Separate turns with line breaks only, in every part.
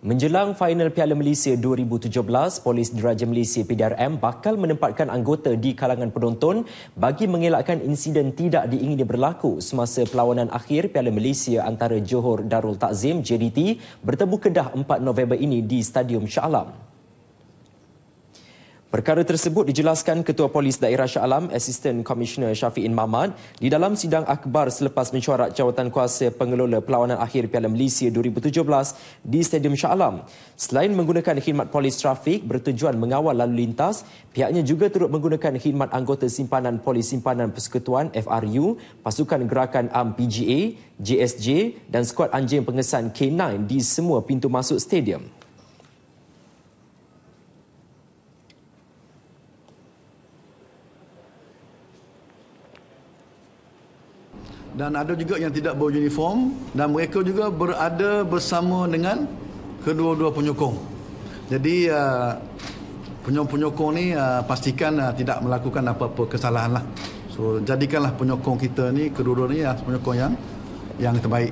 Menjelang final Piala Malaysia 2017, Polis Diraja Malaysia PDRM bakal menempatkan anggota di kalangan penonton bagi mengelakkan insiden tidak diingini berlaku semasa perlawanan akhir Piala Malaysia antara Johor Darul Takzim JDT bertemu Kedah 4 November ini di Stadium Shah Alam. Perkara tersebut dijelaskan Ketua Polis Daerah Shah Alam, Assistant Commissioner Syafiqin Mahmud di dalam sidang akbar selepas mencorak jawatan kuasa pengelola perlawanan akhir Piala Malaysia 2017 di Stadium Shah Alam. Selain menggunakan khidmat polis trafik bertujuan mengawal lalu lintas, pihaknya juga turut menggunakan khidmat anggota simpanan polis simpanan persekutuan FRU, pasukan gerakan am PGA, JSJ dan skuad anjing pengesan K9 di semua pintu masuk stadium.
dan ada juga yang tidak beruniform dan mereka juga berada bersama dengan kedua-dua penyokong. Jadi uh, penyokong-penyokong ni uh, pastikan uh, tidak melakukan apa-apa kesalahan lah. So jadikanlah
penyokong kita ni kedua-dua ni penyokong yang yang terbaik.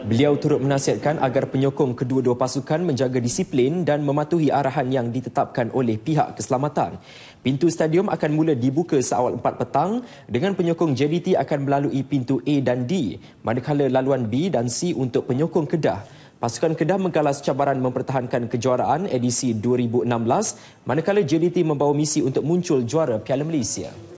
Beliau turut menasihatkan agar penyokong kedua-dua pasukan menjaga disiplin dan mematuhi arahan yang ditetapkan oleh pihak keselamatan. Pintu stadium akan mula dibuka seawal 4 petang dengan penyokong JDT akan melalui pintu A dan D manakala laluan B dan C untuk penyokong Kedah. Pasukan Kedah menggalas cabaran mempertahankan kejuaraan edisi 2016 manakala JDT membawa misi untuk muncul juara Piala Malaysia.